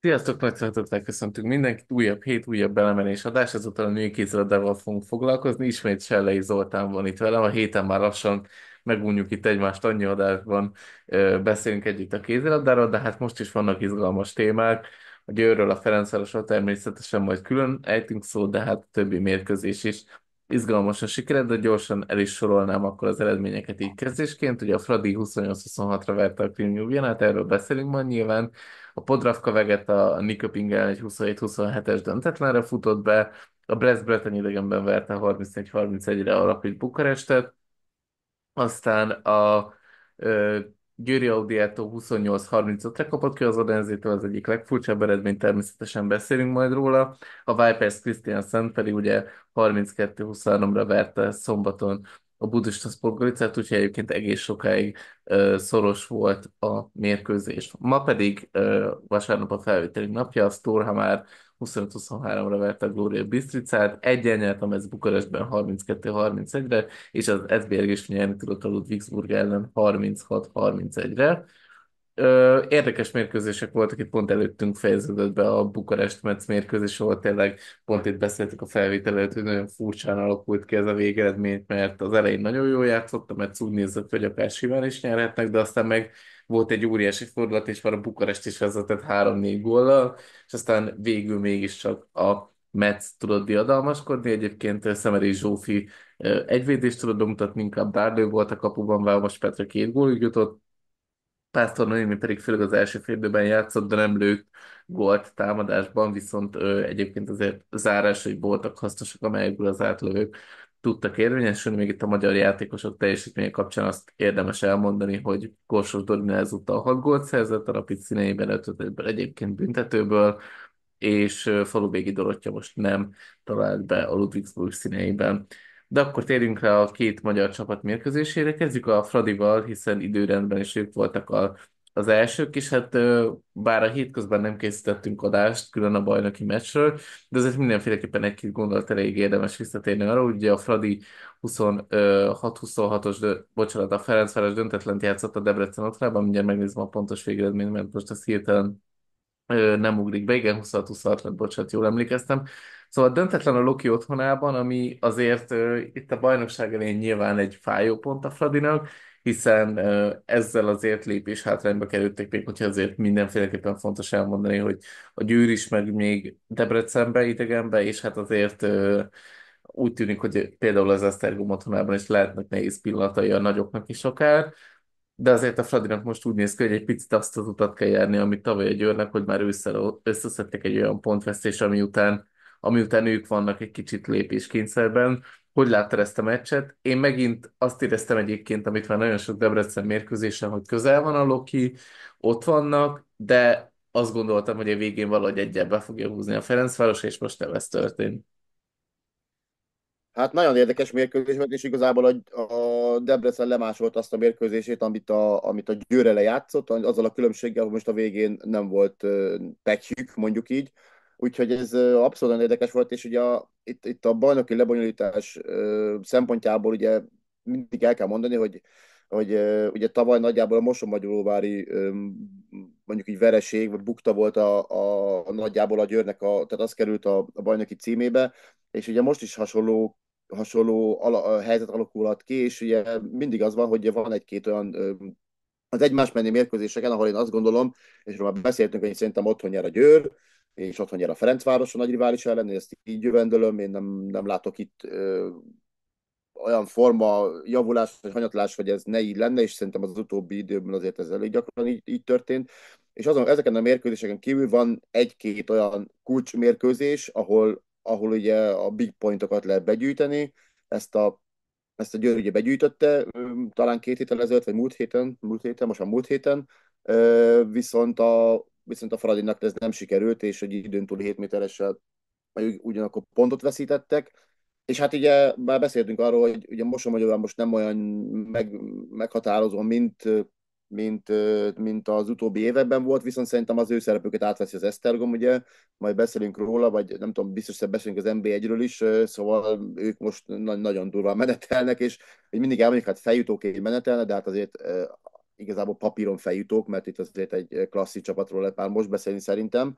Sziasztok, nagy szeretettel köszöntünk mindenkit. Újabb hét, újabb belemenés adás. Ezúttal a női kézilabdával fogunk foglalkozni. Ismét Sellei Zoltán van itt velem. A héten már lassan megúnyjuk itt egymást annyi adásban. Beszélünk együtt a kézilabdáról, de hát most is vannak izgalmas témák. A Győrről, a Ferencvárosról természetesen majd külön ejtünk szó, de hát többi mérkőzés is izgalmas a de gyorsan el is sorolnám akkor az eredményeket így kezdésként. Ugye a Fradi 28-26-ra verte a Krim erről beszélünk majd nyilván a Podravka veget a Nikopingen egy 27-27-es döntetlenre futott be, a Brest Breton idegenben verte 31-31-re a Rapid Bukarestet, aztán a ö, Győri Audiától 28-35-re kapott ki az Odenzétől, az egyik legfurcsább eredmény, természetesen beszélünk majd róla. A Vipers Christian Szent pedig ugye 32-23-ra verte szombaton a buddhista sportkolicát, úgyhogy egyébként egész sokáig ö, szoros volt a mérkőzés. Ma pedig ö, vasárnap a felvételi napja, a Storha már 25-23-ra verte a Gloria Bistricát, egyen a mez Bukarestben 32-31-re, és az SBR is nyerni tudott a Ludwigsburg ellen 36-31-re érdekes mérkőzések voltak, itt pont előttünk fejeződött be a Bukarest Metsz mérkőzés, ahol tényleg pont itt beszéltük a felvétel előtt, hogy nagyon furcsán alakult ki ez a végeredmény, mert az elején nagyon jól játszott, mert úgy nézett, hogy akár simán is nyerhetnek, de aztán meg volt egy óriási fordulat, és már a Bukarest is vezetett 3-4 góllal, és aztán végül mégiscsak a Metz tudott diadalmaskodni, egyébként Szemeri Zsófi egy védést tudott bemutatni, inkább Bárdő volt a kapuban, Vámos Petra két gólig jutott, Pásztor Noémi pedig főleg az első félidőben játszott, de nem lőtt gólt támadásban, viszont ö, egyébként azért zárás, hogy voltak hasznosak, amelyekből az átlövők tudtak érvényesülni, még itt a magyar játékosok teljesítménye kapcsán azt érdemes elmondani, hogy Korsos Dorina ezúttal 6 gólt szerzett, a Rapid színeiben 5 egyébként büntetőből, és Falubégi Dorottya most nem talált be a Ludwigsburg színeiben de akkor térjünk rá a két magyar csapat mérkőzésére. Kezdjük a Fradival, hiszen időrendben is ők voltak a, az elsők, és hát bár a hétközben nem készítettünk adást, külön a bajnoki meccsről, de azért mindenféleképpen egy-két gondolat elég érdemes visszatérni arra, ugye a Fradi 26-26-os, bocsánat, a Ferencváros döntetlen játszott a Debrecen otthonában, mindjárt megnézem a pontos végeredményt, mert most ezt hirtelen nem ugrik be, igen, 26-26 lett, bocsánat, jól emlékeztem. Szóval döntetlen a Loki otthonában, ami azért uh, itt a bajnokság elén nyilván egy fájó pont a Fradinak, hiszen uh, ezzel azért lépés hátrányba kerültek, még hogyha azért mindenféleképpen fontos elmondani, hogy a Győr is, meg még Debrecenbe, idegenbe, és hát azért uh, úgy tűnik, hogy például az Esztergom otthonában is lehetnek nehéz pillanatai a nagyoknak is akár, de azért a Fradinak most úgy néz ki, hogy egy picit azt az utat kell járni, amit tavaly a Győrnek, hogy már ősszel összeszedtek egy olyan pontvesztés, ami után amiután ők vannak egy kicsit lépéskényszerben. Hogy láttad ezt a meccset? Én megint azt éreztem egyébként, amit már nagyon sok Debrecen mérkőzésen, hogy közel van a Loki, ott vannak, de azt gondoltam, hogy a végén valahogy egyel be fogja húzni a Ferencváros, és most nem ez történt. Hát nagyon érdekes mérkőzés volt, és igazából a, a Debrecen lemásolt azt a mérkőzését, amit a, amit a Győre lejátszott, azzal a különbséggel, hogy most a végén nem volt uh, pekjük, mondjuk így. Uh, Úgyhogy ez abszolút érdekes volt, és ugye a, itt, itt a bajnoki lebonyolítás szempontjából ugye mindig el kell mondani, hogy, hogy ugye tavaly nagyjából a Mosonmagyaróvári mondjuk egy vereség, vagy bukta volt a, a, a nagyjából a Győrnek, a, tehát az került a, a bajnoki címébe, és ugye most is hasonló hasonló ala, helyzet alakulhat ki, és ugye mindig az van, hogy van egy-két olyan az egymás menni mérkőzéseken, ahol én azt gondolom, és már beszéltünk, hogy szerintem otthon nyer a Győr, és otthon nyer a Ferencváros a nagy rivális ellen, ezt így jövendölöm, én nem, nem látok itt ö, olyan forma javulás vagy hanyatlás, hogy ez ne így lenne, és szerintem az utóbbi időben azért ez elég gyakran így, így történt. És azon, ezeken a mérkőzéseken kívül van egy-két olyan kulcsmérkőzés, ahol, ahol ugye a big pointokat lehet begyűjteni, ezt a ezt a Győr ugye begyűjtötte, talán két héten ezelőtt, vagy múlt héten, múlt héten, most már múlt héten, viszont a viszont a Fradinak ez nem sikerült, és egy időn túl 7 méteressel ugyanakkor pontot veszítettek, és hát ugye már beszéltünk arról, hogy ugye Moson most nem olyan meg, meghatározó, mint, mint, mint az utóbbi években volt, viszont szerintem az ő szerepüket átveszi az Esztergom, ugye, majd beszélünk róla, vagy nem tudom, biztos, hogy beszélünk az NB1-ről is, szóval ők most na- nagyon durván menetelnek, és hogy mindig elmondjuk, hát feljutóként menetelne, de hát azért igazából papíron feljutók, mert itt azért egy eh, klasszik csapatról lehet már most beszélni szerintem,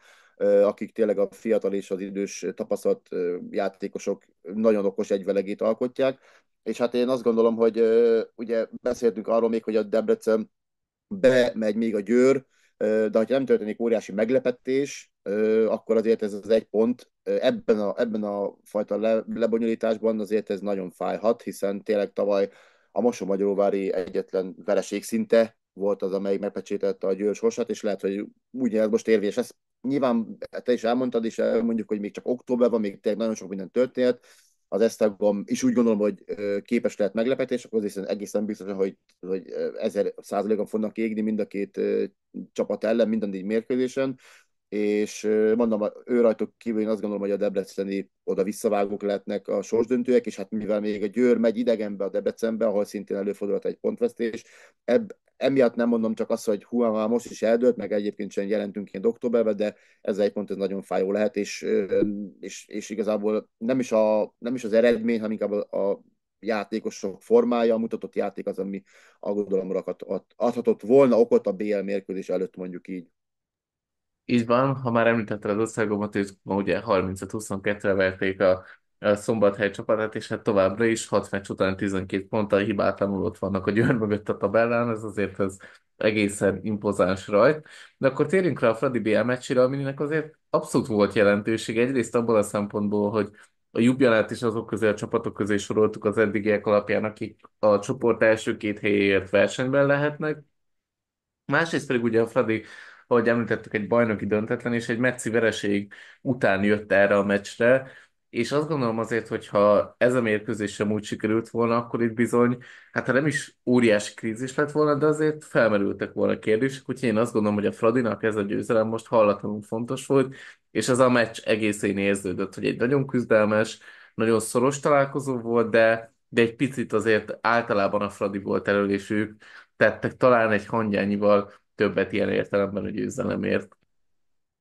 akik tényleg a fiatal és az idős eh, tapasztalt eh, játékosok nagyon okos egyvelegét alkotják, és hát én azt gondolom, hogy ugye beszéltünk arról még, hogy a Debrecen bemegy még a Győr, de ha nem történik óriási meglepetés, akkor azért ez az egy pont ebben a, ebben a fajta le, lebonyolításban azért ez nagyon fájhat, hiszen tényleg tavaly a Mosó-Magyaróvári egyetlen vereség szinte volt az, amelyik megpecsételte a Győr sorsát, és lehet, hogy úgy ez most érvényes. Ezt nyilván hát te is elmondtad, és mondjuk, hogy még csak október van, még tényleg nagyon sok minden történt, az Esztergom is úgy gondolom, hogy képes lehet meglepetés, akkor hiszen egészen biztosan, hogy, hogy ezer százalékon fognak égni mind a két csapat ellen, minden négy mérkőzésen és mondom, ő rajtuk kívül én azt gondolom, hogy a debreceni oda visszavágók lehetnek a sorsdöntőek, és hát mivel még a Győr megy idegenbe a Debrecenbe, ahol szintén előfordulhat egy pontvesztés, ebb, emiatt nem mondom csak azt, hogy hú, már most is eldőlt, meg egyébként sem jelentünk én októberben, de ez egy pont ez nagyon fájó lehet, és, és, és igazából nem is, a, nem is az eredmény, hanem inkább a, a játékosok formája, a mutatott játék az, ami aggodalomra adhatott volna okot a BL mérkőzés előtt mondjuk így. Így van, ha már említetted az országomat, ők ma ugye 30 22 re verték a, a Szombathely csapatát, és hát továbbra is 6 meccs után 12 ponttal hibátlanul ott vannak a győr mögött a tabellán, ez azért az egészen impozáns rajt. De akkor térjünk rá a Fradi BL meccsére, aminek azért abszolút volt jelentőség. Egyrészt abban a szempontból, hogy a Jubjanát is azok közé a csapatok közé soroltuk az eddigiek alapján, akik a csoport első két helyéért versenyben lehetnek. Másrészt pedig ugye a Fradi ahogy említettük, egy bajnoki döntetlen és egy meccsi vereség után jött erre a meccsre, és azt gondolom azért, hogyha ez a mérkőzés sem úgy sikerült volna, akkor itt bizony, hát ha nem is óriási krízis lett volna, de azért felmerültek volna kérdések, úgyhogy én azt gondolom, hogy a Fradinak ez a győzelem most hallatlanul fontos volt, és ez a meccs egészén érződött, hogy egy nagyon küzdelmes, nagyon szoros találkozó volt, de, de egy picit azért általában a Fradi volt elő, és ők tettek talán egy hangyányival többet ilyen értelemben, hogy győzelemért.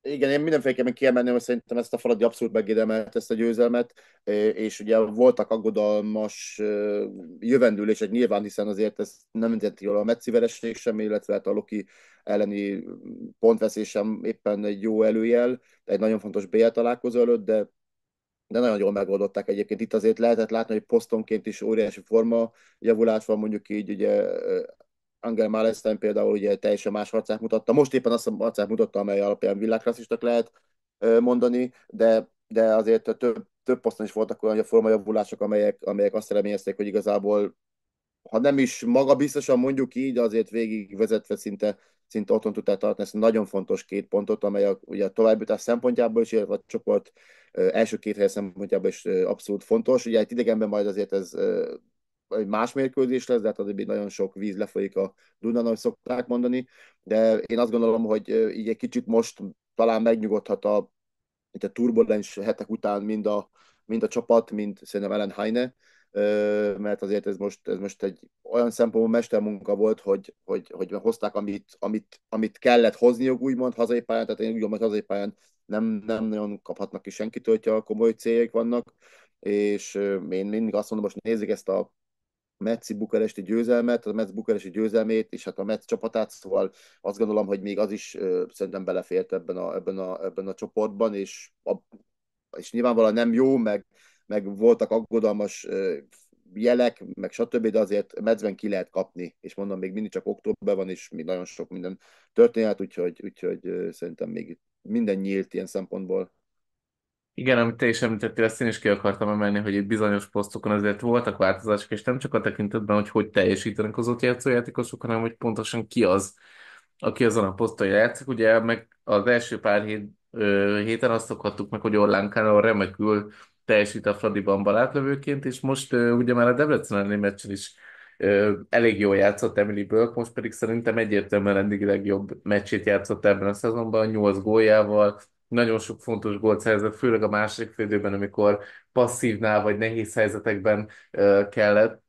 Igen, én mindenféleképpen kiemelném, hogy szerintem ezt a Faladi abszolút megérdemelt ezt a győzelmet, és ugye voltak aggodalmas jövendülések nyilván, hiszen azért ez nem mindenki jól a Metzi sem, illetve hát a Loki elleni sem éppen egy jó előjel, egy nagyon fontos BL találkozó előtt, de de nagyon jól megoldották egyébként. Itt azért lehetett látni, hogy posztonként is óriási forma javulás van, mondjuk így ugye Angel már például ugye teljesen más arcát mutatta. Most éppen azt a arcát mutatta, amely alapján világklasszistak lehet mondani, de, de azért több, több poszton is voltak olyan formajavulások, amelyek, amelyek azt reményezték, hogy igazából ha nem is maga biztosan mondjuk így, de azért végig vezetve szinte, szinte otthon tudták tartani ezt a nagyon fontos két pontot, amely a, ugye a továbbjutás szempontjából is, illetve a csoport első két hely szempontjából is abszolút fontos. Ugye egy idegenben majd azért ez egy más mérkőzés lesz, de hát azért nagyon sok víz lefolyik a Dunán, ahogy szokták mondani, de én azt gondolom, hogy így egy kicsit most talán megnyugodhat a, a turbulens hetek után mind a, mind a csapat, mind szerintem Ellen Heine, mert azért ez most, ez most egy olyan szempontból mestermunka volt, hogy, hogy, hogy hozták, amit, amit, amit kellett hozniuk, úgymond hazai pályán, tehát én úgy gondolom, hogy hazai pályán nem, nem nagyon kaphatnak ki senkitől, hogyha komoly céljék vannak, és én mindig azt mondom, most nézzük ezt a Metsi Metzi bukaresti győzelmet, a Metz bukaresti győzelmét, és hát a Metz csapatát, szóval azt gondolom, hogy még az is uh, szerintem belefért ebben a, ebben a, ebben a csoportban, és, a, és nyilvánvalóan nem jó, meg, meg voltak aggodalmas uh, jelek, meg stb., de azért medzben ki lehet kapni, és mondom, még mindig csak október van, és még nagyon sok minden történhet, úgyhogy, úgyhogy szerintem még minden nyílt ilyen szempontból. Igen, amit te is említettél, ezt én is ki akartam emelni, hogy itt bizonyos posztokon azért voltak változások, és nem csak a tekintetben, hogy hogy teljesítenek az ott játszó játékosok, hanem hogy pontosan ki az, aki azon a poszton játszik. Ugye meg az első pár hét, ö, héten azt szokhattuk meg, hogy Orlán Kánor remekül teljesít a Fradiban balátlövőként, és most ö, ugye már a Debrecen elleni meccsen is ö, elég jól játszott Emily Bölk, most pedig szerintem egyértelműen eddig legjobb meccsét játszott ebben a szezonban, 8 góljával, nagyon sok fontos gólt szerzett, főleg a másik félidőben, amikor passzívnál vagy nehéz helyzetekben kellett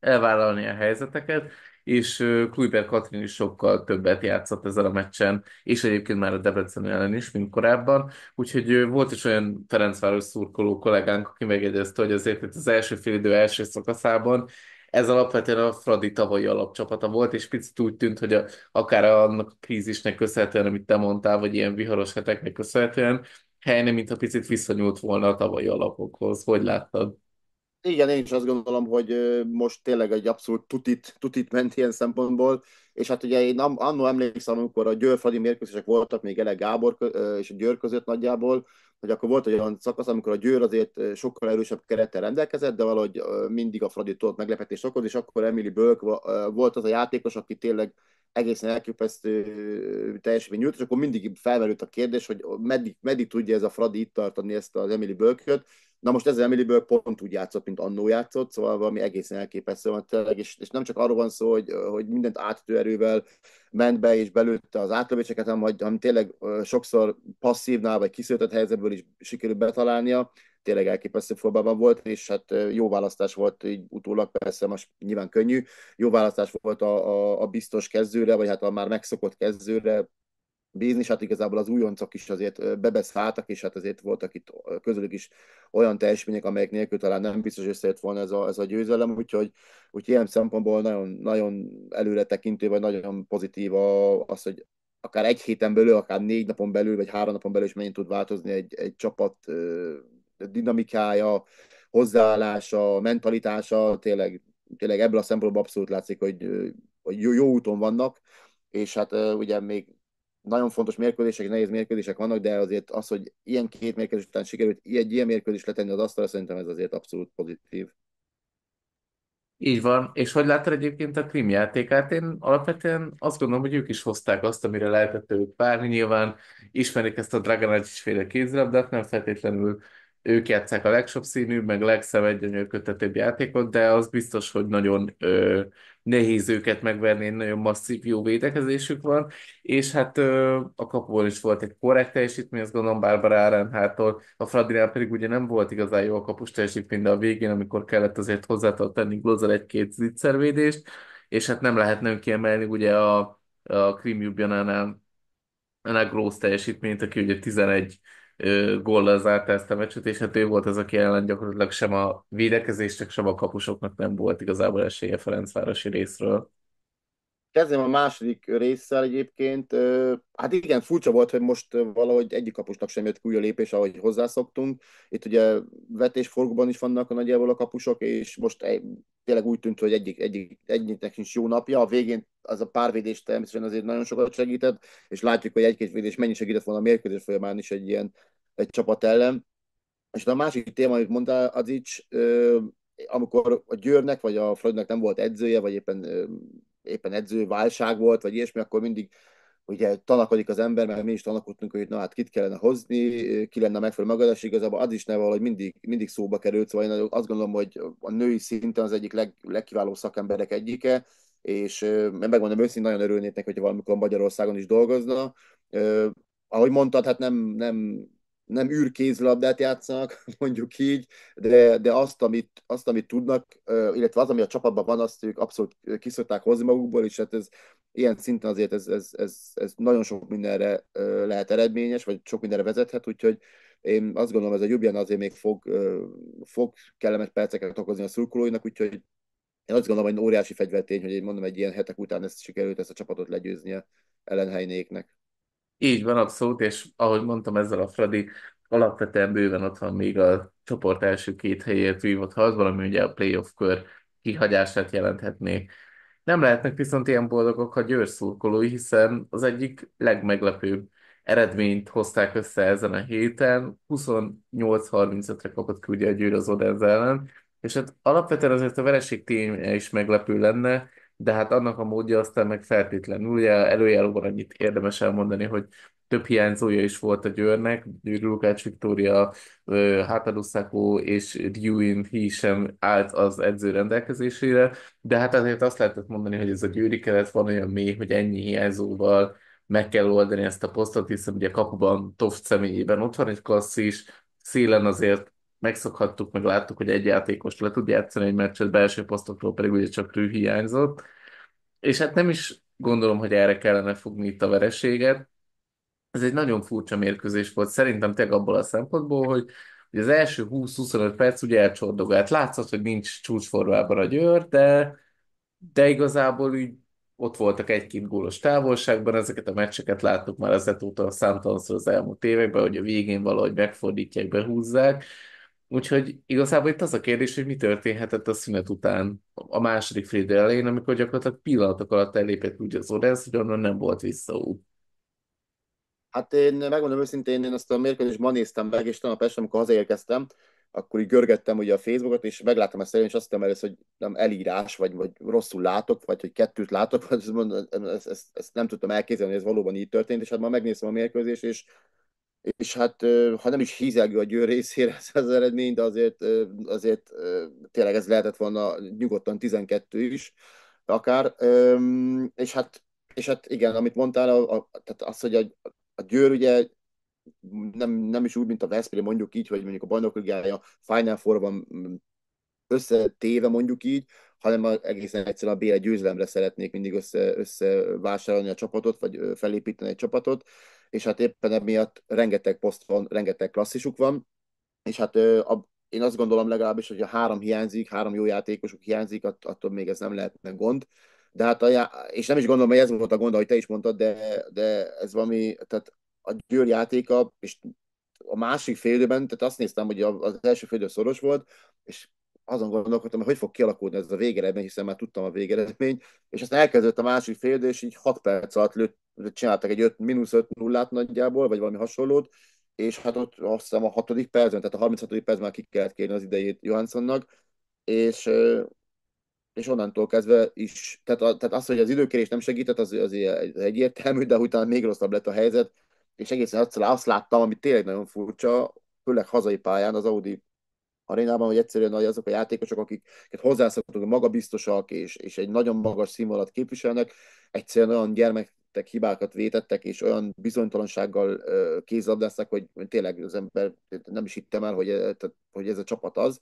elvállalni a helyzeteket, és Kluiber Katrin is sokkal többet játszott ezen a meccsen, és egyébként már a Debrecen ellen is, mint korábban. Úgyhogy volt is olyan Ferencváros szurkoló kollégánk, aki megjegyezte, hogy azért hogy az első félidő első szakaszában ez alapvetően a Fradi tavalyi alapcsapata volt, és picit úgy tűnt, hogy a, akár annak a krízisnek köszönhetően, amit te mondtál, vagy ilyen viharos heteknek köszönhetően, helyne, mintha picit visszanyúlt volna a tavalyi alapokhoz. Hogy láttad? igen, én is azt gondolom, hogy most tényleg egy abszolút tutit, tutit ment ilyen szempontból, és hát ugye én annó emlékszem, amikor a Győr-Fradi mérkőzések voltak még Ele Gábor és a Győr között nagyjából, hogy akkor volt egy olyan szakasz, amikor a Győr azért sokkal erősebb kerettel rendelkezett, de valahogy mindig a Fradi tudott meglepetést okozni, és akkor Emily Bölk volt az a játékos, aki tényleg egészen elképesztő teljesítmény nyújt, és akkor mindig felmerült a kérdés, hogy meddig, meddig tudja ez a Fradi itt tartani ezt az Emily Bölköt. Na most ez az Emily Bölk pont úgy játszott, mint annó játszott, szóval valami egészen elképesztő van tényleg, és, és nem csak arról van szó, hogy, hogy mindent átütő erővel ment be és belőtte az átlövéseket, hanem, hanem tényleg sokszor passzívnál vagy kiszöltött helyzetből is sikerül betalálnia tényleg elképesztő formában volt, és hát jó választás volt így utólag, persze most nyilván könnyű, jó választás volt a, a, a biztos kezdőre, vagy hát a már megszokott kezdőre, bízni, és hát igazából az újoncok is azért bebeszáltak, és hát azért voltak itt közülük is olyan teljesmények, amelyek nélkül talán nem biztos összejött volna ez a, ez a győzelem, úgyhogy, úgyhogy ilyen szempontból nagyon, nagyon előre tekintő, vagy nagyon pozitív a, az, hogy akár egy héten belül, akár négy napon belül, vagy három napon belül is mennyit tud változni egy, egy csapat dinamikája, hozzáállása, mentalitása, tényleg, tényleg ebből a szempontból abszolút látszik, hogy, hogy jó, jó úton vannak, és hát ugye még nagyon fontos mérkőzések, nehéz mérkőzések vannak, de azért az, hogy ilyen két mérkőzés után sikerült egy ilyen mérkőzés letenni az asztalra, szerintem ez azért abszolút pozitív. Így van, és hogy láttad egyébként a krim játékát? Én alapvetően azt gondolom, hogy ők is hozták azt, amire lehetett ők várni. Nyilván ismerik ezt a Age féle kézilabdát, nem feltétlenül ők játszák a színű, meg legszebb egyenlőkötetőbb játékot, de az biztos, hogy nagyon ö, nehéz őket megverni, nagyon masszív jó védekezésük van, és hát ö, a kapuból is volt egy korrekt teljesítmény, azt gondolom Bárbara Árenhától, a Fradinál pedig ugye nem volt igazán jó a kapus teljesítmény, de a végén, amikor kellett azért hozzátartani Glozer egy-két zicservédést, és hát nem lehet nem kiemelni ugye a, a Krim a Gross teljesítményt, aki ugye 11 góllal zárta ezt a meccset, és hát ő volt az, aki ellen gyakorlatilag sem a védekezésnek, sem a kapusoknak nem volt igazából esélye Ferencvárosi részről. Kezdem a második résszel egyébként. Hát igen, furcsa volt, hogy most valahogy egyik kapusnak sem jött ki a lépés, ahogy hozzászoktunk. Itt ugye vetésforgóban is vannak a nagyjából a kapusok, és most tényleg úgy tűnt, hogy egyik, egyik, egyiknek sincs jó napja. A végén az a párvédés természetesen azért nagyon sokat segített, és látjuk, hogy egy-két védés mennyi segített volna a mérkőzés folyamán is egy ilyen egy csapat ellen. És a másik téma, amit mondtál, Adics, amikor a Győrnek vagy a Freudnak nem volt edzője, vagy éppen, éppen válság volt, vagy ilyesmi, akkor mindig ugye tanakodik az ember, mert mi is tanakodtunk, hogy na hát kit kellene hozni, ki lenne a megfelelő megoldás, igazából az is ne valahogy mindig, mindig szóba került, szóval én azt gondolom, hogy a női szinten az egyik leg, legkiváló szakemberek egyike, és megmondom őszintén, nagyon örülnék neki, hogyha valamikor Magyarországon is dolgozna. Ahogy mondtad, hát nem, nem nem űrkézlabdát játszanak, mondjuk így, de, de azt, amit, azt, amit tudnak, illetve az, ami a csapatban van, azt ők abszolút kiszokták hozni magukból, és hát ez ilyen szinten azért ez, ez, ez, ez nagyon sok mindenre lehet eredményes, vagy sok mindenre vezethet, úgyhogy én azt gondolom, ez a Jubian azért még fog, fog kellemes perceket okozni a szurkolóinak, úgyhogy én azt gondolom, hogy óriási fegyvertény, hogy én mondom, egy ilyen hetek után ezt sikerült ezt a csapatot legyőznie ellenhelynéknek. Így van, abszolút, és ahogy mondtam ezzel a Fradi, alapvetően bőven ott van még a csoport első két helyért vívott harcban, ami ugye a playoff kör kihagyását jelenthetné nem lehetnek viszont ilyen boldogok, ha Győr szurkolói, hiszen az egyik legmeglepőbb eredményt hozták össze ezen a héten. 28-35-re kapott ugye a Győr az Odense ellen, és hát alapvetően azért a vereség ténye is meglepő lenne, de hát annak a módja aztán meg feltétlenül, ugye előjáróban annyit érdemes elmondani, hogy több hiányzója is volt a Győrnek, Lukács Viktória, Hátadusszákó és Dewin Hi sem állt az edző rendelkezésére, de hát azért azt lehetett mondani, hogy ez a győri keret van olyan mély, hogy ennyi hiányzóval meg kell oldani ezt a posztot, hiszen ugye kapuban Toft személyében ott van egy klasszis, szélen azért megszokhattuk, meg láttuk, hogy egy játékos le tud játszani egy meccset, belső posztokról pedig ugye csak rű hiányzott, és hát nem is gondolom, hogy erre kellene fogni itt a vereséget, ez egy nagyon furcsa mérkőzés volt szerintem tényleg abból a szempontból, hogy hogy az első 20-25 perc ugye elcsordogált. Hát látszott, hogy nincs csúcsformában a győr, de, de igazából így ott voltak egy-két gólos távolságban, ezeket a meccseket láttuk már a számtalanszor az elmúlt években, hogy a végén valahogy megfordítják, behúzzák. Úgyhogy igazából itt az a kérdés, hogy mi történhetett a szünet után, a második fél elején, amikor gyakorlatilag pillanatok alatt elépett úgy az Odense, hogy onnan nem volt visszaút. Hát én megmondom őszintén, én azt a mérkőzést ma néztem meg, és tanap este, amikor hazaérkeztem, akkor így görgettem ugye a Facebookot, és megláttam ezt és azt hittem először, hogy nem elírás, vagy, vagy rosszul látok, vagy hogy kettőt látok, vagy ezt, ezt, ezt, nem tudtam elképzelni, hogy ez valóban így történt, és hát ma megnéztem a mérkőzést, és, és hát ha nem is hízelgő a győr részére ez az eredmény, de azért, azért tényleg ez lehetett volna nyugodtan 12 is, akár, és hát és hát igen, amit mondtál, a, a, tehát az, hogy a, a Győr ugye nem, nem is úgy, mint a Veszprém, mondjuk így, hogy mondjuk a bajnokligája Final Four-ban mm, összetéve mondjuk így, hanem a, egészen egyszerűen a Béle győzelemre szeretnék mindig össze, összevásárolni a csapatot, vagy felépíteni egy csapatot, és hát éppen emiatt rengeteg poszt van, rengeteg klasszisuk van, és hát a, én azt gondolom legalábbis, hogy a három hiányzik, három jó játékosuk hiányzik, attól még ez nem lehetne gond, de hát a, já... és nem is gondolom, hogy ez volt a gond, ahogy te is mondtad, de, de ez valami, tehát a Győr játéka, és a másik fél időben, tehát azt néztem, hogy az első fél idő szoros volt, és azon gondolkodtam, hogy hogy fog kialakulni ez a végeredmény, hiszen már tudtam a végeredményt, és aztán elkezdődött a másik fél idő, és így 6 perc alatt lőtt, csináltak egy 5, mínusz 5 nullát nagyjából, vagy valami hasonlót, és hát ott azt hiszem a hatodik percben, tehát a 36. percben már ki kellett kérni az idejét Johanssonnak, és és onnantól kezdve is, tehát, a, tehát az, hogy az időkérés nem segített, az, az egyértelmű, de talán még rosszabb lett a helyzet, és egészen azt, azt láttam, ami tényleg nagyon furcsa, főleg hazai pályán az Audi arénában, hogy egyszerűen hogy azok a játékosok, akiket hozzászoktunk, magabiztosak és, és egy nagyon magas színvonalat képviselnek, egyszerűen olyan gyermek hibákat vétettek, és olyan bizonytalansággal kézlabdáztak, hogy tényleg az ember nem is hittem el, hogy, hogy ez a csapat az.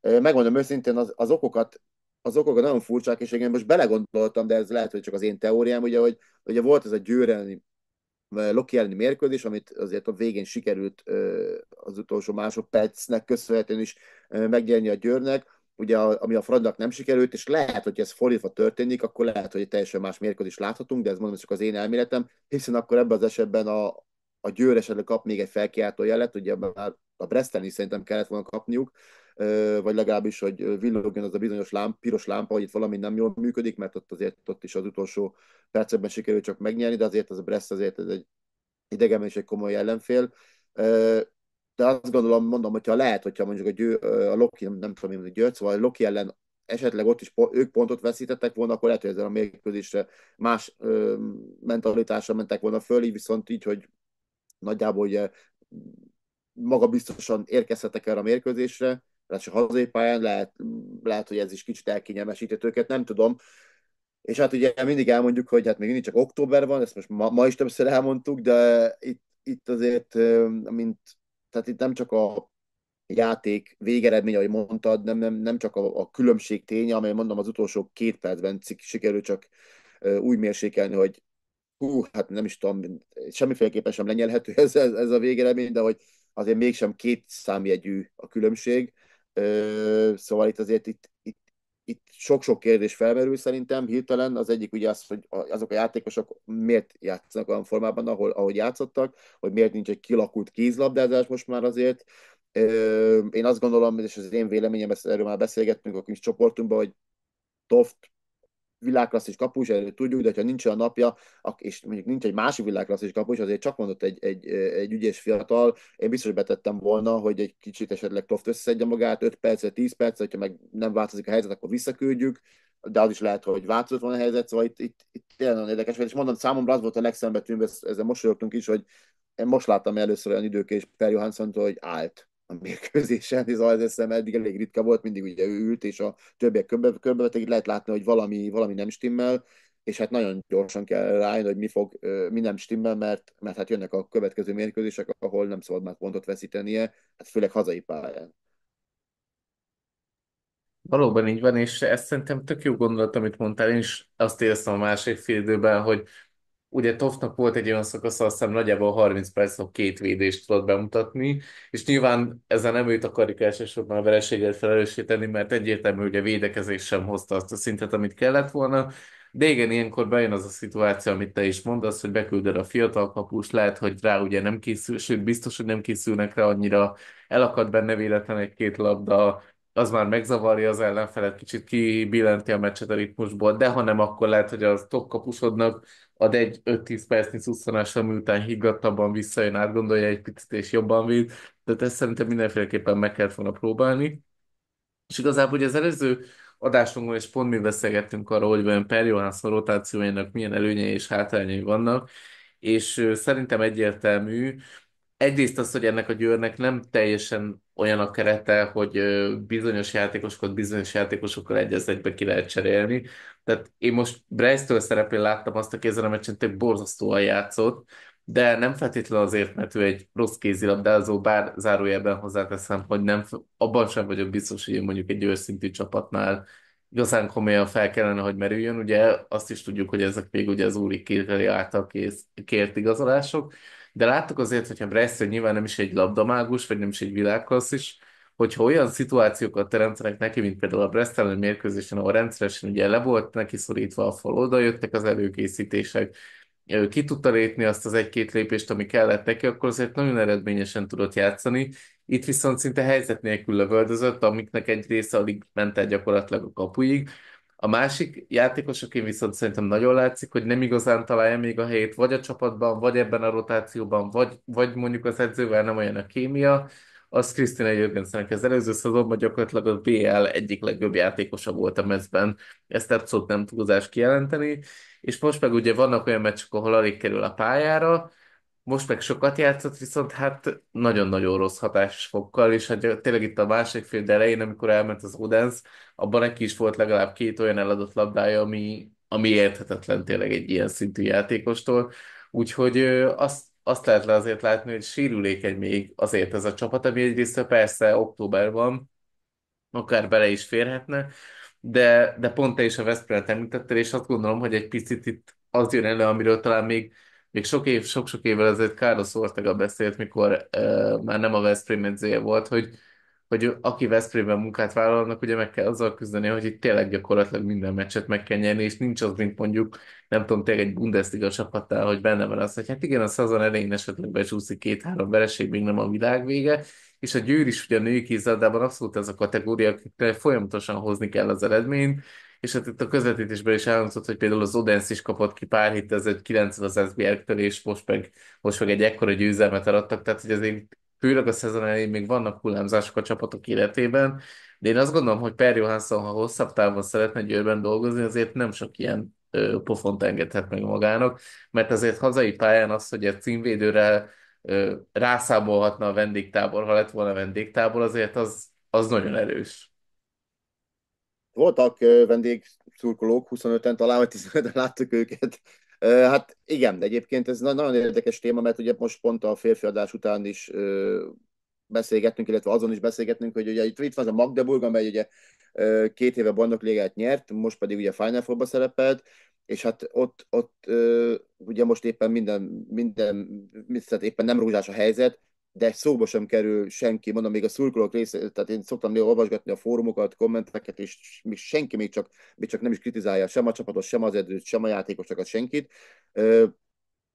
Megmondom őszintén, az, az okokat az okok nagyon furcsák, és igen, most belegondoltam, de ez lehet, hogy csak az én teóriám, ugye, hogy ugye volt ez a győrelni Loki elleni mérkőzés, amit azért a végén sikerült az utolsó másodpercnek köszönhetően is megnyerni a győrnek, ugye, ami a Fradnak nem sikerült, és lehet, hogy ez fordítva történik, akkor lehet, hogy teljesen más mérkőzés láthatunk, de ez mondom, csak az én elméletem, hiszen akkor ebben az esetben a, a győr esetleg kap még egy felkiáltó jelet, ugye már a Breszten is szerintem kellett volna kapniuk, vagy legalábbis, hogy villogjon az a bizonyos lámp, piros lámpa, hogy itt valami nem jól működik, mert ott azért ott is az utolsó percekben sikerült csak megnyerni, de azért az a Brest azért ez egy idegen és egy komoly ellenfél. De azt gondolom, mondom, hogyha lehet, hogyha mondjuk a, győ, a Loki, nem, nem tudom, hogy György, szóval a Loki ellen esetleg ott is ők pontot veszítettek volna, akkor lehet, hogy ezzel a mérkőzésre más ö, mentalitásra mentek volna föl, így viszont így, hogy nagyjából ugye maga biztosan érkezhettek erre a mérkőzésre, csak hazai pályán, lehet, lehet, hogy ez is kicsit elkényelmesített őket, nem tudom. És hát ugye mindig elmondjuk, hogy hát még mindig csak október van, ezt most ma, ma is többször elmondtuk, de itt, itt azért, mint, tehát itt nem csak a játék végeredmény, ahogy mondtad, nem, nem, nem csak a, a különbség ténye, amely mondom az utolsó két percben cik, sikerül csak úgy mérsékelni, hogy hú, hát nem is tudom, semmiféleképpen sem lenyelhető ez, ez, ez a végeredmény, de hogy azért mégsem két számjegyű a különbség. Ö, szóval itt azért itt, itt, itt sok-sok kérdés felmerül szerintem hirtelen. Az egyik ugye az, hogy azok a játékosok miért játszanak olyan formában, ahol, ahogy játszottak, hogy miért nincs egy kilakult kézlabdázás most már azért. én azt gondolom, és az én véleményem, ezt erről már beszélgettünk a kis csoportunkban, hogy Toft világklasszis kapus, erről tudjuk, de ha nincs olyan napja, és mondjuk nincs egy másik világklasszis kapus, azért csak mondott egy, egy, egy ügyes fiatal, én biztos betettem volna, hogy egy kicsit esetleg Toft összeszedje magát, 5 percre, 10 percre, hogyha meg nem változik a helyzet, akkor visszaküldjük, de az is lehet, hogy változott van a helyzet, szóval itt, itt, itt tényleg nagyon érdekes, és mondom, számomra az volt a legszembetűnőbb, ezzel mosolyogtunk is, hogy én most láttam először olyan időkés Per Johansson-tól, hogy állt a mérkőzésen, ez az eszem eddig elég ritka volt, mindig ugye ő ült, és a többiek körbe, körbevették, lehet látni, hogy valami, valami nem stimmel, és hát nagyon gyorsan kell rájönni, hogy mi fog, mi nem stimmel, mert, mert hát jönnek a következő mérkőzések, ahol nem szabad már pontot veszítenie, hát főleg hazai pályán. Valóban így van, és ezt szerintem tök jó gondolat, amit mondtál. Én is azt éreztem a másik fél időben, hogy ugye Toftnak volt egy olyan szakasz, azt hiszem nagyjából 30 percen két védést tudott bemutatni, és nyilván ezzel nem őt akarik elsősorban a vereséget felelősíteni, mert egyértelmű, hogy a védekezés sem hozta azt a szintet, amit kellett volna, de igen, ilyenkor bejön az a szituáció, amit te is mondasz, hogy beküldöd a fiatal kapus, lehet, hogy rá ugye nem készül, sőt biztos, hogy nem készülnek rá annyira, elakad benne véletlen egy-két labda, az már megzavarja az ellenfelet, kicsit kibillenti a meccset a ritmusból, de ha nem, akkor lehet, hogy az tokkapusodnak, ad egy 5-10 percnyi szusszanásra, miután higgadtabban visszajön, átgondolja egy picit és jobban véd, de ezt szerintem mindenféleképpen meg kell volna próbálni. És igazából ugye az előző adásunkban is pont mi beszélgettünk arról, hogy olyan Per Johansson rotációjának milyen előnyei és hátrányai vannak, és szerintem egyértelmű, egyrészt az, hogy ennek a győrnek nem teljesen olyan a kerete, hogy bizonyos játékosokat bizonyos játékosokkal egy egybe ki lehet cserélni. Tehát én most Bryce-től szerepén láttam azt, a ezen a meccsen tényleg borzasztóan játszott, de nem feltétlenül azért, mert ő egy rossz kézilabdázó, bár zárójelben hozzáteszem, hogy nem, abban sem vagyok biztos, hogy mondjuk egy őszintű csapatnál igazán komolyan fel kellene, hogy merüljön. Ugye azt is tudjuk, hogy ezek még ugye az Úri Kirkeli által kész, kért igazolások, de láttuk azért, hogyha Brescia nyilván nem is egy labdamágus, vagy nem is egy világklasszis, hogyha olyan szituációkat teremtenek neki, mint például a Bresztelen mérkőzésen, ahol rendszeresen ugye le volt neki szorítva a fal, oda jöttek az előkészítések, ő ki tudta lépni azt az egy-két lépést, ami kellett neki, akkor azért nagyon eredményesen tudott játszani. Itt viszont szinte helyzet nélkül lövöldözött, amiknek egy része alig ment el gyakorlatilag a kapuig, a másik játékos, aki viszont szerintem nagyon látszik, hogy nem igazán találja még a helyét, vagy a csapatban, vagy ebben a rotációban, vagy, vagy mondjuk az edzővel nem olyan a kémia, az Krisztina Jürgensen, aki az előző szezonban gyakorlatilag a BL egyik legjobb játékosa volt a mezben. Ezt abszolút nem tudás kijelenteni. És most meg ugye vannak olyan meccsek, ahol alig kerül a pályára, most meg sokat játszott, viszont hát nagyon-nagyon rossz hatásfokkal, és hát tényleg itt a másik fél elején, amikor elment az Odense, abban neki is volt legalább két olyan eladott labdája, ami, ami érthetetlen tényleg egy ilyen szintű játékostól. Úgyhogy azt, azt lehet le azért látni, hogy sérülékeny még azért ez a csapat, ami egyrészt persze októberban akár bele is férhetne, de, de pont te is a Veszprémet említettél, és azt gondolom, hogy egy picit itt az jön elő, amiről talán még még sok év, sok-sok évvel ezelőtt Carlos Ortega beszélt, mikor uh, már nem a Veszprém edzője volt, hogy, hogy aki Veszprémben munkát vállalnak, ugye meg kell azzal küzdeni, hogy itt tényleg gyakorlatilag minden meccset meg kell nyerni, és nincs az, mint mondjuk, nem tudom, tényleg egy Bundesliga csapatnál, hogy benne van az, hogy hát igen, a szezon elején esetleg becsúszik két-három vereség, még nem a világ vége, és a Győr is ugye a női kézzel, abszolút ez a kategória, akikre folyamatosan hozni kell az eredményt, és hát itt a közvetítésben is elhangzott, hogy például az Odense is kapott ki pár hit, ez egy 90 bértől, és most meg, most meg egy ekkora győzelmet arattak, tehát hogy azért főleg a szezon elején még vannak hullámzások a csapatok életében, de én azt gondolom, hogy Per Johansson, ha hosszabb távon szeretne győrben dolgozni, azért nem sok ilyen ö, pofont engedhet meg magának, mert azért hazai pályán az, hogy egy címvédőre ö, rászámolhatna a vendégtábor, ha lett volna vendégtábor, azért az, az nagyon erős voltak vendégszurkolók, 25-en talán, vagy 15-en láttuk őket. Hát igen, egyébként ez nagyon érdekes téma, mert ugye most pont a adás után is beszélgettünk, illetve azon is beszélgettünk, hogy ugye itt van az a Magdeburg, amely ugye két éve bajnokligát nyert, most pedig ugye Final Four-ba szerepelt, és hát ott, ott ugye most éppen minden, minden, éppen nem rózsás a helyzet, de szóba sem kerül senki, mondom, még a szurkolók része, tehát én szoktam néha olvasgatni a fórumokat, kommenteket, és még senki még csak, még csak nem is kritizálja sem a csapatot, sem az edzőt, sem a játékosokat, senkit,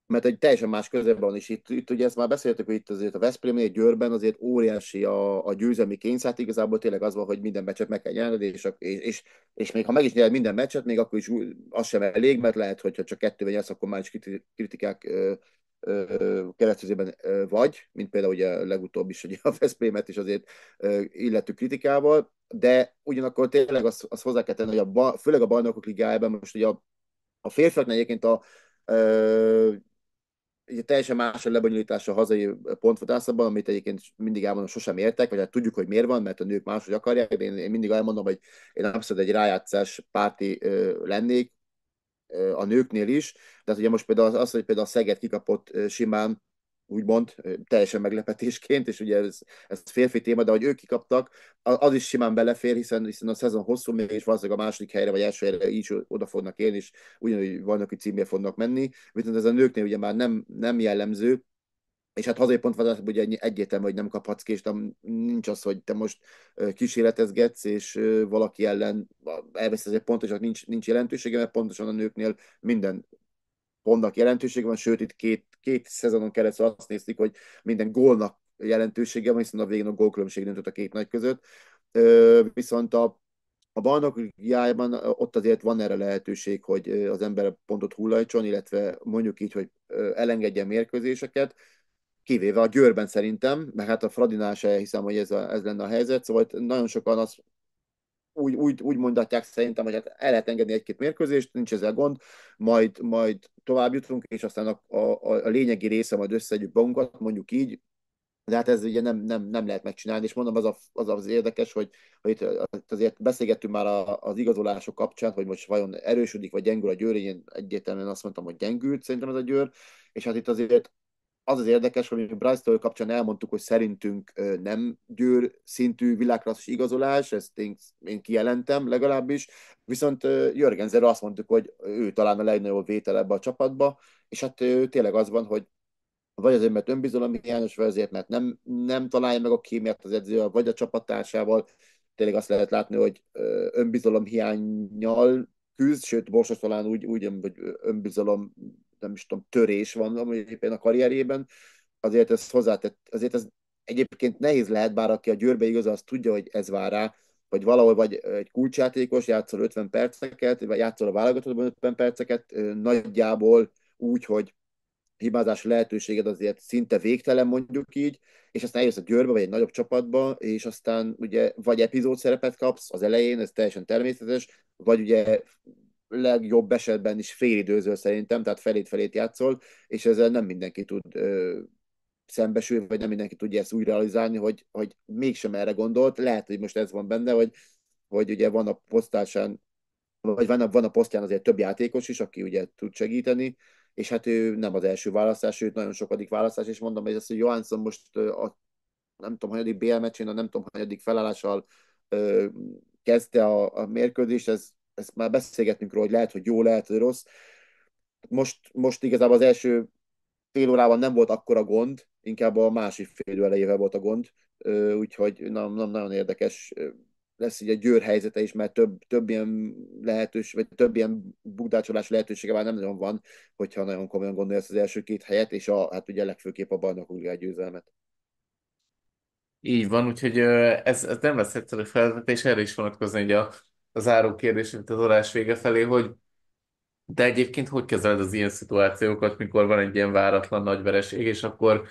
mert egy teljesen más közeg van, és itt, itt ugye ezt már beszéltük, hogy itt azért a egy Győrben azért óriási a, a győzelmi kényszer, hát igazából tényleg az van, hogy minden meccset meg kell nyerned, és, és, és, és még ha meg is nyered minden meccset, még akkor is az sem elég, mert lehet, hogyha csak kettőben nyersz, akkor már is kritikák keresztüzében vagy, mint például ugye legutóbb is ugye a Veszprémet is azért illető kritikával, de ugyanakkor tényleg azt, azt hozzá kell tenni, hogy a ba, főleg a bajnokok ligájában most ugye a, a férfiaknál egyébként a a, a teljesen más a lebonyolítása a hazai pontfotászatban, amit egyébként mindig elmondom, sosem értek, vagy hát tudjuk, hogy miért van, mert a nők máshogy akarják, de én, én mindig elmondom, hogy én abszolút egy rájátszás párti ö, lennék, a nőknél is. Tehát ugye most például az, hogy például a Szeged kikapott simán, úgymond teljesen meglepetésként, és ugye ez, ez férfi téma, de hogy ők kikaptak, az is simán belefér, hiszen, hiszen a szezon hosszú, mégis valószínűleg a második helyre vagy első helyre így oda fognak élni, és ugyanúgy vannak, hogy címért fognak menni, viszont ez a nőknél ugye már nem, nem jellemző, és hát hazai pontválasztás ugye egyértelmű, hogy nem kaphatsz ki, és nem, nincs az, hogy te most kísérletezgetsz, és valaki ellen elveszesz egy pontot, és nincs, nincs jelentősége, mert pontosan a nőknél minden pontnak jelentősége van, sőt itt két, két szezonon keresztül azt néztük, hogy minden gólnak jelentősége van, hiszen a végén a gólkülönbség döntött a két nagy között. Viszont a a bajnokjában ott azért van erre lehetőség, hogy az ember pontot hullajtson, illetve mondjuk így, hogy elengedje mérkőzéseket, kivéve a Győrben szerintem, mert hát a Fradinál se hiszem, hogy ez, a, ez lenne a helyzet, szóval nagyon sokan azt úgy, úgy, úgy mondatják szerintem, hogy hát el lehet engedni egy-két mérkőzést, nincs ezzel gond, majd, majd tovább jutunk, és aztán a, a, a lényegi része majd összeadjuk magunkat, mondjuk így, de hát ez ugye nem, nem, nem lehet megcsinálni, és mondom, az a, az, az érdekes, hogy, hogy itt azért beszélgettünk már a, az igazolások kapcsán, hogy most vajon erősödik, vagy gyengül a győr, én egyértelműen azt mondtam, hogy gyengült szerintem ez a győr, és hát itt azért az az érdekes, hogy Bryce Toll kapcsán elmondtuk, hogy szerintünk nem győr szintű világklasszis igazolás, ezt én, én kijelentem legalábbis, viszont Jörgenzer azt mondtuk, hogy ő talán a legnagyobb vétel ebbe a csapatba, és hát ő tényleg az van, hogy vagy azért, mert önbizalom hiányos, vagy azért, mert nem, nem találja meg a kémiát az edzővel, vagy a csapattársával, tényleg azt lehet látni, hogy önbizalom hiányjal küzd, sőt, Borsos talán úgy, úgy hogy önbizalom nem is tudom, törés van mondjuk éppen a karrierjében, azért ez hozzátett, azért ez egyébként nehéz lehet, bár aki a győrbe igaz, az tudja, hogy ez vár rá, hogy valahol vagy egy kulcsjátékos, játszol 50 perceket, vagy játszol a válogatottban 50 perceket, nagyjából úgy, hogy hibázás lehetőséged azért szinte végtelen, mondjuk így, és aztán eljössz a győrbe, vagy egy nagyobb csapatba, és aztán ugye vagy epizód szerepet kapsz az elején, ez teljesen természetes, vagy ugye legjobb esetben is félidőzöl szerintem, tehát felét-felét játszol, és ezzel nem mindenki tud ö, szembesülni, vagy nem mindenki tudja ezt úgy realizálni, hogy, hogy mégsem erre gondolt. Lehet, hogy most ez van benne, hogy, hogy ugye van a posztásán, vagy van a, van a posztján azért több játékos is, aki ugye tud segíteni, és hát ő nem az első választás, sőt nagyon sokadik választás, és mondom, hogy ez hogy Johansson most a nem tudom, hanyadik BL meccsén, a nem tudom, hanyadik felállással ö, kezdte a, a mérkőzést, ez ezt már beszélgetünk róla, hogy lehet, hogy jó, lehet, hogy rossz. Most, most igazából az első fél órában nem volt akkora gond, inkább a másik fél elejével volt a gond, úgyhogy nem, nem nagyon érdekes lesz így a győr helyzete is, mert több, több ilyen lehetős, vagy több ilyen bukdácsolás lehetősége már nem nagyon van, hogyha nagyon komolyan gondolja ezt az első két helyet, és a, hát ugye legfőképp a a győzelmet. Így van, úgyhogy ez, ez nem lesz egyszerű és erre is vonatkozni, hogy a a záró kérdés itt az adás vége felé, hogy de egyébként hogy kezeled az ilyen szituációkat, mikor van egy ilyen váratlan nagy vereség, és akkor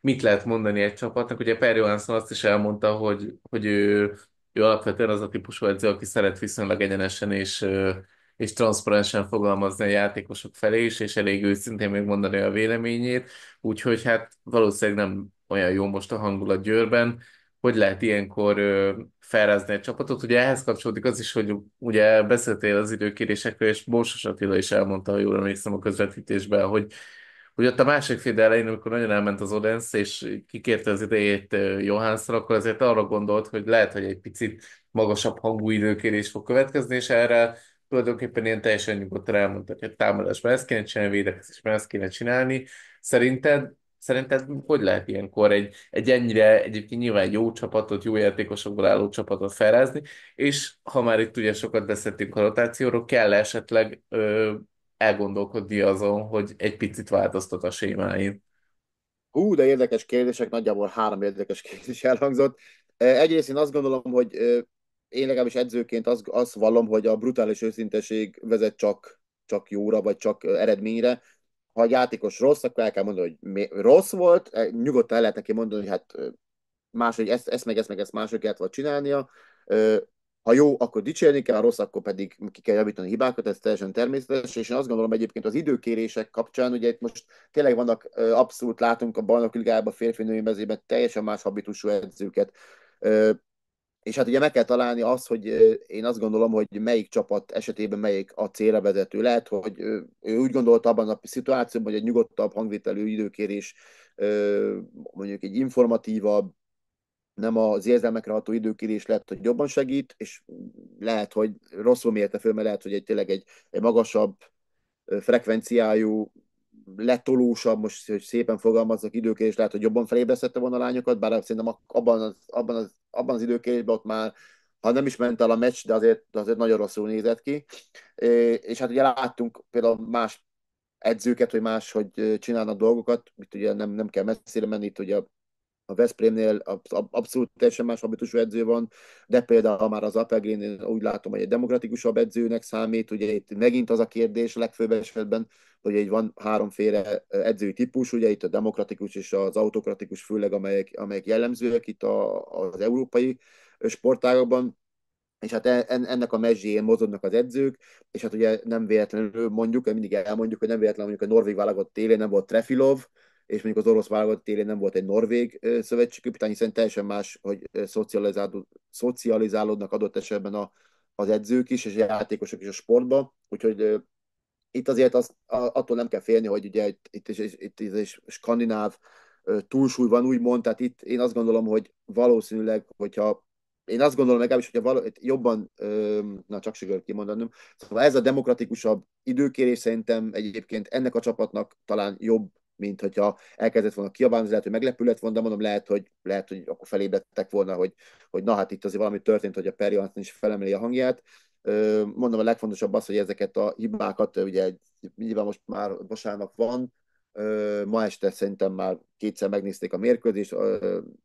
mit lehet mondani egy csapatnak? Ugye Per Johansson azt is elmondta, hogy, hogy ő, ő alapvetően az a típusú edző, aki szeret viszonylag egyenesen és, és transzparensen fogalmazni a játékosok felé is, és elég őszintén még mondani a véleményét, úgyhogy hát valószínűleg nem olyan jó most a hangulat Győrben, hogy lehet ilyenkor felrázni egy csapatot. Ugye ehhez kapcsolódik az is, hogy ugye beszéltél az időkérésekről, és Borsos Attila is elmondta, hogy jól emlékszem a közvetítésben, hogy, hogy ott a másik fél elején, amikor nagyon elment az Odense, és kikérte az idejét Johansson, akkor azért arra gondolt, hogy lehet, hogy egy picit magasabb hangú időkérés fog következni, és erre tulajdonképpen ilyen teljesen nyugodtan elmondta, hogy támadásban ezt kéne csinálni, védekezésben ezt kéne csinálni. Szerinted Szerinted hogy lehet ilyenkor egy, egy ennyire egyébként nyilván egy jó csapatot, jó játékosokból álló csapatot felrázni, és ha már itt ugye sokat beszéltünk a rotációról, kell esetleg ö, elgondolkodni azon, hogy egy picit változtat a sémáin? Hú, de érdekes kérdések, nagyjából három érdekes kérdés elhangzott. Egyrészt én azt gondolom, hogy én legalábbis edzőként azt, azt vallom, hogy a brutális őszinteség vezet csak, csak jóra, vagy csak eredményre ha a játékos rossz, akkor el kell mondani, hogy rossz volt, e, nyugodtan el lehet neki mondani, hogy hát máshogy ezt, ezt meg ezt meg ezt máshogy kellett volna csinálnia, ha jó, akkor dicsérni kell, ha rossz, akkor pedig ki kell javítani hibákat, ez teljesen természetes, és én azt gondolom egyébként az időkérések kapcsán, ugye itt most tényleg vannak, abszolút látunk a bajnokligában, a férfi női mezében teljesen más habitusú edzőket, és hát ugye meg kell találni azt, hogy én azt gondolom, hogy melyik csapat esetében melyik a célra vezető. Lehet, hogy ő úgy gondolta abban a szituációban, hogy egy nyugodtabb hangvételű időkérés, mondjuk egy informatívabb, nem az érzelmekre ható időkérés lehet, hogy jobban segít, és lehet, hogy rosszul mérte föl, mert lehet, hogy egy tényleg egy, egy magasabb frekvenciájú letolósabb, most hogy szépen fogalmazok időkérés, lehet, hogy jobban felébresztette volna a lányokat, bár szerintem abban az, abban az abban az időkérésben ott már ha nem is ment el a meccs, de azért, azért nagyon rosszul nézett ki. És hát ugye láttunk például más edzőket, hogy más, hogy csinálnak dolgokat, itt ugye nem, nem kell messzire menni, itt ugye a Veszprémnél abszolút teljesen más habitusú edző van, de például már az Apegrén úgy látom, hogy egy demokratikusabb edzőnek számít, ugye itt megint az a kérdés legfőbb esetben, hogy egy van háromféle edzői típus, ugye itt a demokratikus és az autokratikus főleg, amelyek, amelyek jellemzőek itt a, az európai sportágokban, és hát ennek a mezsén mozognak az edzők, és hát ugye nem véletlenül mondjuk, mindig elmondjuk, hogy nem véletlenül mondjuk a norvég válogatott élén nem volt Trefilov, és mondjuk az orosz válogatott élén nem volt egy norvég szövetségkapitány, hiszen teljesen más, hogy szocializálódnak adott esetben a, az edzők is, és a játékosok is a sportba, úgyhogy itt azért az, attól nem kell félni, hogy ugye itt is, itt is, egy skandináv túlsúly van, úgymond, tehát itt én azt gondolom, hogy valószínűleg, hogyha én azt gondolom legalábbis, hogyha való, jobban, na csak sikerült kimondanom, szóval ez a demokratikusabb időkérés szerintem egyébként ennek a csapatnak talán jobb mint hogyha elkezdett volna kiabálni, lehet, hogy meglepő lett volna, de mondom, lehet, hogy, lehet, hogy akkor felébredtek volna, hogy, hogy na hát itt azért valami történt, hogy a Perjant is felemeli a hangját. Mondom, a legfontosabb az, hogy ezeket a hibákat, ugye nyilván most már vasárnap van, Ma este szerintem már kétszer megnézték a mérkőzést,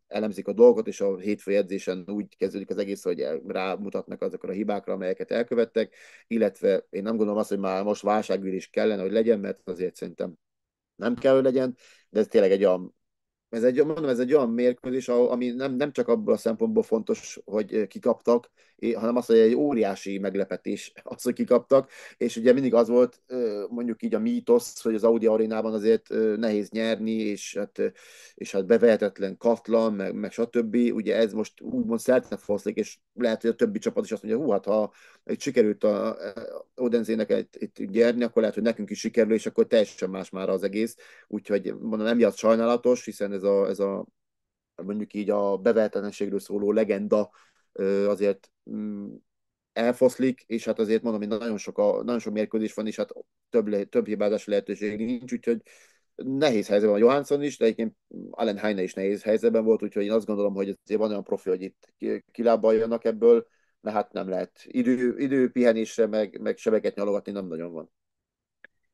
elemzik a dolgot, és a hétfői edzésen úgy kezdődik az egész, hogy rámutatnak azokra a hibákra, amelyeket elkövettek, illetve én nem gondolom azt, hogy már most válságűrés kellene, hogy legyen, mert azért szerintem nem kell, hogy legyen, de ez tényleg egy olyan ez egy, mondom, ez egy olyan mérkőzés, ami nem, nem csak abból a szempontból fontos, hogy eh, kikaptak, hanem az, hogy egy óriási meglepetés az, hogy kikaptak, és ugye mindig az volt mondjuk így a mítosz, hogy az Audi arénában azért nehéz nyerni, és hát, és hát bevehetetlen katlan, meg, meg stb. Ugye ez most úgymond szelten foszlik, és lehet, hogy a többi csapat is azt mondja, hú, hát ha egy sikerült a, Odenzének itt, itt nyerni, akkor lehet, hogy nekünk is sikerül, és akkor teljesen más már az egész. Úgyhogy mondom, nem sajnálatos, hiszen ez a, ez a mondjuk így a bevehetetlenségről szóló legenda azért mm, elfoszlik, és hát azért mondom, hogy nagyon sok, a, nagyon sok mérkőzés van, és hát több, több hibázás lehetőség nincs, úgyhogy nehéz helyzetben van Johansson is, de egyébként Allen Heine is nehéz helyzetben volt, úgyhogy én azt gondolom, hogy azért van olyan profi, hogy itt kilábaljanak ebből, de hát nem lehet. Idő, idő pihenésre, meg, meg sebeket nyalogatni nem nagyon van.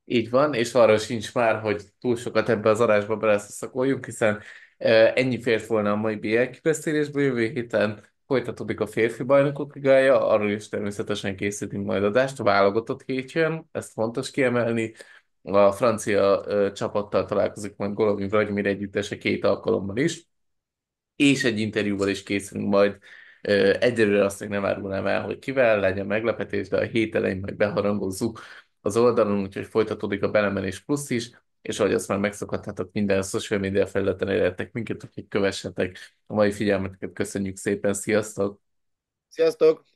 Így van, és arra sincs már, hogy túl sokat ebbe az adásba beleszakoljunk, hiszen ennyi fért volna a mai BL kibeszélésből, jövő héten Folytatódik a férfi bajnokok ligája, arról is természetesen készítünk majd adást, a válogatott hétjön, ezt fontos kiemelni. A francia ö, csapattal találkozik majd Golovin Vladimir együttese két alkalommal is, és egy interjúval is készülünk majd. Ö, egyelőre azt még nem árulnám el, hogy kivel legyen meglepetés, de a hét elején majd beharangozzuk az oldalon, úgyhogy folytatódik a belemenés plusz is és ahogy azt már megszokhatnátok, minden social media felületen elértek minket, akik kövessetek. A mai figyelmeteket köszönjük szépen, sziasztok! Sziasztok!